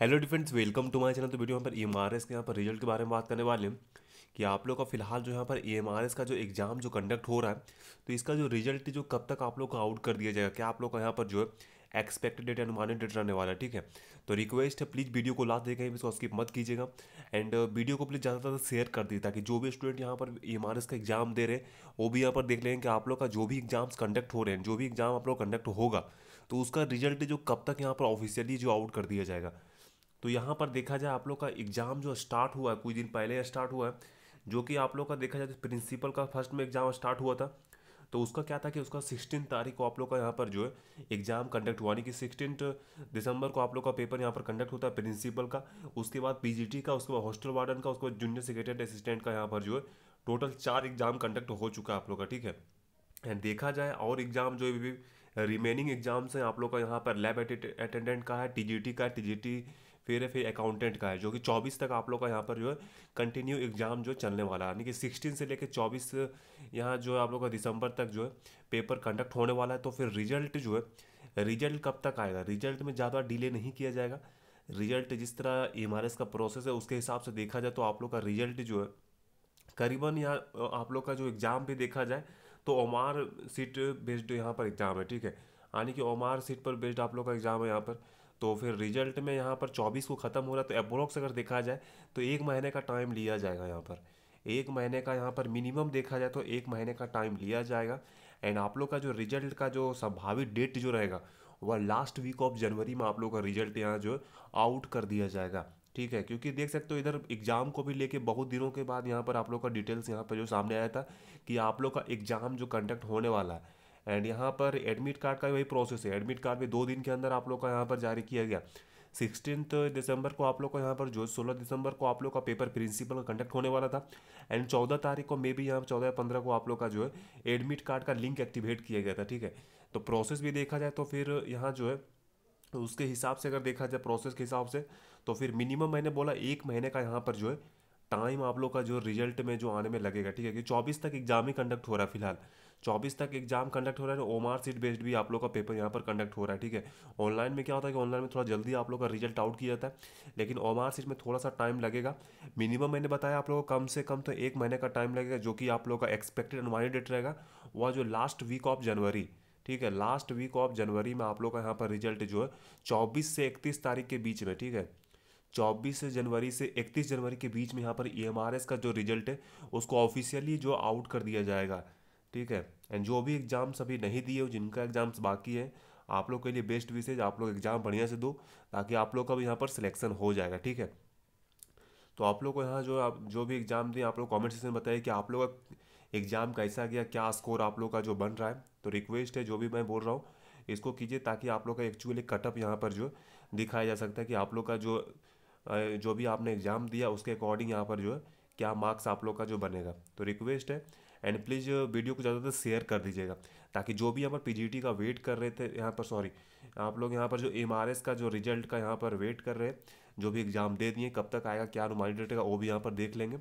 hello defends welcome to my channel तो video यहाँ पर ई एम आर एस के यहाँ पर रिजल्ट के बारे में बात करने वाले हैं कि आप लोग का फिलहाल जो यहाँ पर ई एम आर एस का जो एग्ज़ाम जो कंडक्ट हो रहा है तो इसका जो रिजल्ट जो कब तक आप लोग का आउट कर दिया जाएगा क्या आप लोग का यहाँ पर जो है एक्सपेक्टेड डेट अनुमानित डेट रहने वाला है ठीक है तो रिक्वेस्ट है प्लीज़ वीडियो को लास्ट देखें इसको स्किप मत कीजिएगा एंड वीडियो uh, को प्लीज़ ज़्यादा से ज़्यादा शेयर कर दीजिए ताकि जो भी स्टूडेंट यहाँ पर ई एम आर एस का एग्ज़ाम दे रहे हैं वो भी यहाँ पर देख लें कि आप लोग का जो भी एग्ज़ाम्स कंडक्ट हो रहे हैं जो भी एग्ज़ाम आप लोग कंडक्ट होगा तो उसका रिजल्ट जो कब तक यहाँ पर ऑफिशियली जो आउट कर दिया जाएगा तो यहाँ पर देखा जाए आप लोग का एग्ज़ाम जो स्टार्ट हुआ है कुछ दिन पहले स्टार्ट हुआ है जो कि आप लोग का देखा जाए तो प्रिंसिपल का फर्स्ट में एग्ज़ाम स्टार्ट हुआ था तो उसका क्या था कि उसका सिक्सटीन तारीख को आप लोग का यहाँ पर जो है एग्ज़ाम कंडक्ट हुआ यानी कि सिक्सटीन दिसंबर को आप लोग का पेपर यहाँ पर कंडक्ट होता है प्रिंसिपल का उसके बाद पी का उसके बाद हॉस्टल वार्डन का उसके बाद जूनियर सेक्रेटरी असिस्टेंट का यहाँ पर जो है टोटल चार एग्ज़ाम कंडक्ट हो चुका है आप लोग का ठीक है एंड देखा जाए और एग्ज़ाम जो भी रिमेनिंग एग्ज़ाम्स हैं आप लोग का यहाँ पर लैब अटेंडेंट का है टीजीटी का टीजीटी फिर है फिर अकाउंटेंट का है जो कि चौबीस तक आप लोग का यहाँ पर जो है कंटिन्यू एग्जाम जो चलने वाला है यानी कि सिक्सटीन से लेकर चौबीस यहाँ जो है आप लोग का दिसंबर तक जो है पेपर कंडक्ट होने वाला है तो फिर रिजल्ट जो है रिजल्ट कब तक आएगा रिजल्ट में ज़्यादा डिले नहीं किया जाएगा रिजल्ट जिस तरह एम e का प्रोसेस है उसके हिसाब से देखा जाए तो आप लोग का रिजल्ट जो है करीबन यहाँ आप लोग का जो एग्ज़ाम भी देखा जाए तो ओमार सीट बेस्ड यहाँ पर एग्ज़ाम है ठीक है यानी कि ओमार सीट पर बेस्ड आप लोग का एग्ज़ाम है यहाँ पर तो फिर रिजल्ट में यहाँ पर चौबीस को ख़त्म हो रहा है तो अप्रोक्स अगर देखा जाए तो एक महीने का टाइम लिया जाएगा यहाँ पर एक महीने का यहाँ पर मिनिमम देखा जाए तो एक महीने का टाइम लिया जाएगा एंड आप लोग का जो रिजल्ट का जो संभावित डेट जो रहेगा वह लास्ट वीक ऑफ जनवरी में आप लोग का रिजल्ट यहाँ जो आउट कर दिया जाएगा ठीक है क्योंकि देख सकते हो इधर एग्ज़ाम को भी लेके बहुत दिनों के बाद यहाँ पर आप लोग का डिटेल्स यहाँ पर जो सामने आया था कि आप लोग का एग्ज़ाम जो कंडक्ट होने वाला है एंड यहाँ पर एडमिट कार्ड का वही प्रोसेस है एडमिट कार्ड भी दो दिन के अंदर आप लोग का यहाँ पर जारी किया गया सिक्सटीन दिसंबर को आप लोग को यहाँ पर जो सोलह दिसंबर को आप लोग का पेपर प्रिंसिपल का कंडक्ट होने वाला था एंड चौदह तारीख को मे बी यहाँ चौदह या पंद्रह को आप लोग का जो है एडमिट कार्ड का लिंक एक्टिवेट किया गया था ठीक है तो प्रोसेस भी देखा जाए तो फिर यहाँ जो है उसके हिसाब से अगर देखा जाए प्रोसेस के हिसाब से तो फिर मिनिमम मैंने बोला एक महीने का यहाँ पर जो है टाइम आप लोग का जो रिजल्ट में जो आने में लगेगा ठीक है कि चौबीस तक एग्जाम ही कंडक्ट हो रहा है फिलहाल चौबीस तक एग्जाम कंडक्ट हो रहा है ओमार सीट बेस्ड भी आप लोग का पेपर यहाँ पर कंडक्ट हो रहा है ठीक है ऑनलाइन में क्या होता है कि ऑनलाइन में थोड़ा जल्दी आप लोग का रिजल्ट आउट किया जाता है लेकिन ओमार सीट में थोड़ा सा टाइम लगेगा मिनिमम मैंने बताया आप लोग को कम से कम तो एक महीने का टाइम लगेगा जो कि आप लोग का एक्सपेक्टेड अनुमानित डेट रहेगा वह जो लास्ट वीक ऑफ जनवरी ठीक है लास्ट वीक ऑफ जनवरी में आप लोग का यहाँ पर रिजल्ट जो है चौबीस से इकतीस तारीख के बीच में ठीक है चौबीस जनवरी से इकतीस जनवरी के बीच में यहाँ पर ई e का जो रिजल्ट है उसको ऑफिशियली जो आउट कर दिया जाएगा ठीक है एंड जो भी एग्ज़ाम्स अभी नहीं दिए हो जिनका एग्ज़ाम्स बाकी है आप लोग के लिए बेस्ट विशेज आप लोग एग्ज़ाम बढ़िया से दो ताकि आप लोग का भी यहाँ पर सिलेक्शन हो जाएगा ठीक है तो आप लोग को यहाँ जो आप जो भी एग्ज़ाम दें आप लोग कमेंट सेक्शन में बताइए कि आप लोग का एग्ज़ाम कैसा गया क्या स्कोर आप लोग का जो बन रहा है तो रिक्वेस्ट है जो भी मैं बोल रहा हूँ इसको कीजिए ताकि आप लोग का एक्चुअली कटअप यहाँ पर जो दिखाया जा सकता है कि आप लोग का जो जो भी आपने एग्ज़ाम दिया उसके अकॉर्डिंग यहाँ पर जो है क्या मार्क्स आप लोग का जो बनेगा तो रिक्वेस्ट है एंड प्लीज़ वीडियो को ज़्यादातर शेयर कर दीजिएगा ताकि जो भी यहाँ पर पी का वेट कर रहे थे यहाँ पर सॉरी आप लोग यहाँ पर जो एम का जो रिजल्ट का यहाँ पर वेट कर रहे हैं जो भी एग्ज़ाम दे दिए कब तक आएगा क्या अनुमान डेट का वो भी यहाँ पर देख लेंगे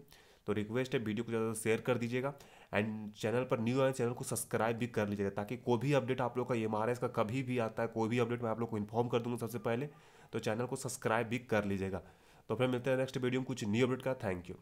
तो रिक्वेस्ट है वीडियो को ज़्यादा शेयर कर दीजिएगा एंड चैनल पर न्यू आए चैनल को सब्सक्राइब भी कर लीजिएगा ताकि कोई भी अपडेट आप लोग का एम का कभी भी आता है कोई भी अपडेट मैं आप लोग को इन्फॉर्म कर दूँगा सबसे पहले तो चैनल को सब्सक्राइब भी कर लीजिएगा तो फिर मिलते हैं नेक्स्ट वीडियो में कुछ न्यू अपडेट का थैंक यू